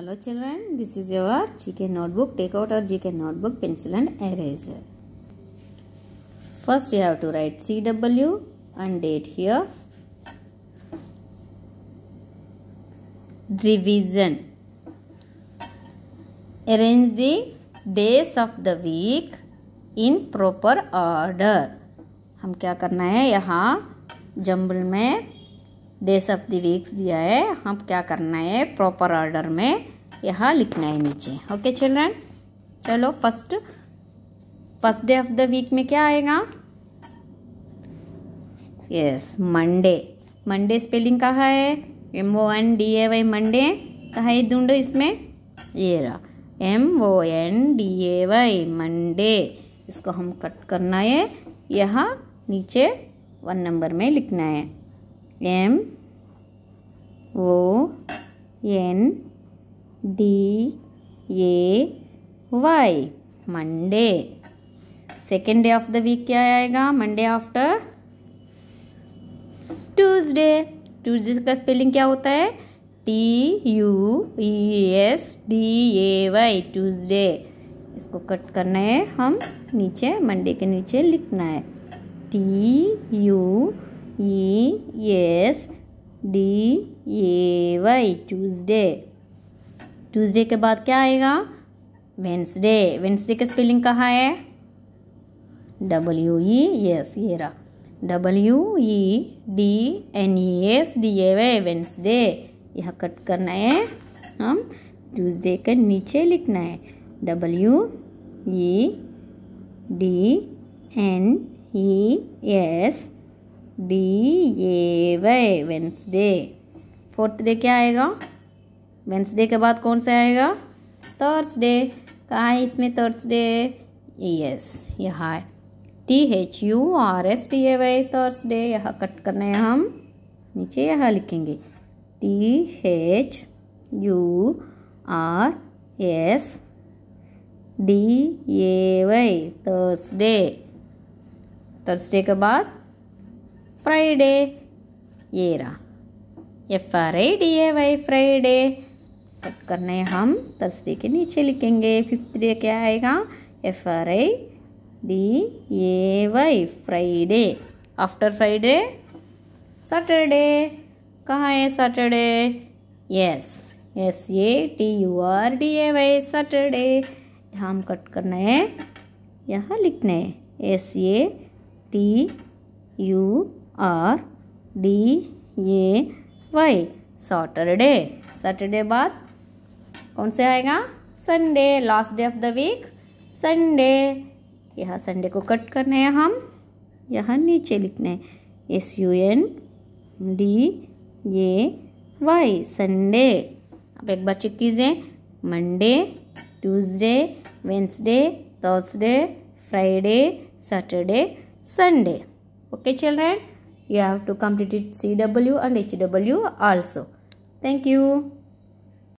Hello children this is your GK notebook take out और GK notebook pencil and eraser first you have to write C W and date here revision arrange the days of the week in proper order हम क्या करना है यहाँ jumble में days of the weeks दिया है हम क्या करना है प्रॉपर ऑर्डर में यहाँ लिखना है नीचे ओके चिल्ड्रन चलो first first day of the week में क्या आएगा यस मंडे मंडे स्पेलिंग कहाँ है M O N D A Y Monday कहा है ढूंढो इसमें ये रहा M O N D A Y Monday इसको हम कट करना है यहाँ नीचे वन नंबर में लिखना है M O N D A Y Monday second day of the week क्या आएगा मंडे आफ्टर ट्यूसडे ट्यूसडे का स्पेलिंग क्या होता है T U E S D A Y Tuesday इसको कट करना है हम नीचे मंडे के नीचे लिखना है T U S D A Y Tuesday Tuesday के बाद क्या आएगा वेंसडे वेंसडे का स्पेलिंग कहाँ है डब्ल्यू ई एस ये रहा W E D N E S D A Y Wednesday यह कट करना है हम ट्यूजडे के नीचे लिखना है W E D N E S D A Y Wednesday fourth day क्या आएगा वेंसडे के बाद कौन सा आएगा थर्सडे कहाँ है इसमें थर्सडे यस यहाँ है T H U R S T A Y Thursday यहाँ कट करना है हम नीचे यहाँ लिखेंगे T H U R S D A Y Thursday Thursday के बाद फ्राइडे ये रहा F R I D A Y Friday cut करने हम थर्सडे के नीचे लिखेंगे फिफ्थ डे क्या आएगा F R I D A Y Friday after Friday Saturday कहाँ है Saturday yes S A T U R D A Y Saturday यहाँ हम कट करना है यहाँ लिखना है S A T U R D A Y Saturday Saturday बाद कौन से आएगा Sunday last day of the week Sunday यहाँ संडे को कट करने हैं हम यहाँ नीचे लिखने S U N D A Y Sunday अब एक बार चेक कीजिए Monday Tuesday Wednesday Thursday Friday Saturday Sunday okay children you have to complete it CW and HW also. Thank you.